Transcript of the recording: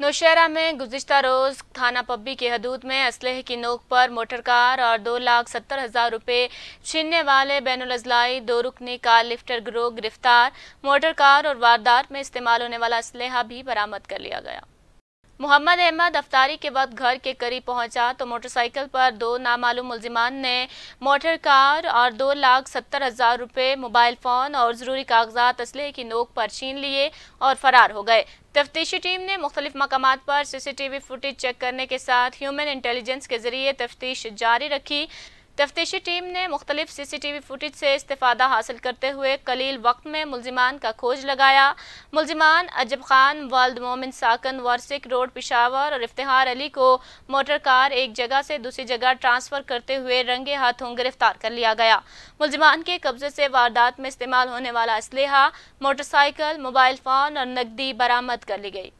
नौशहरा में गुजशत रोज़ थाना पब्बी के हदूद में इसलह की नोक पर मोटर कार और दो लाख सत्तर हज़ार रुपये छीनने वाले बैन अजलाई दो रुकनी कार लिफ्टर ग्रोह गिरफ्तार मोटर कार और वारदात में इस्तेमाल होने वाला इसलह भी बरामद कर लिया गया मोहम्मद अहमद अफ्तारी के वक्त घर के करीब पहुंचा तो मोटरसाइकिल पर दो नामालूम मुलजिमान ने मोटर कार और दो लाख सत्तर हज़ार रुपये मोबाइल फ़ोन और ज़रूरी कागजात असले की नोक पर छीन लिए और फरार हो गए तफ्तीशी टीम ने मुख्तलिफ मकाम पर सीसीटीवी फुटेज चेक करने के साथ ह्यूमन इंटेलिजेंस के जरिए तफ्तीश जारी रखी तफ्तीशी टीम ने मुख्तलिफ C C T V footage से इस्तादा हासिल करते हुए कलील वक्त में मुलजमान का खोज लगाया मुलजमान अजब खान वालद मोमिन साकन वारसिक रोड पिशावर और इफ्तार अली को मोटर कार एक जगह से दूसरी जगह ट्रांसफ़र करते हुए रंगे हाथों गिरफ्तार कर लिया गया मुलजमान के कब्जे से वारदात में इस्तेमाल होने वाला इसलहा मोटरसाइकिल मोबाइल फ़ोन और नकदी बरामद कर ली गई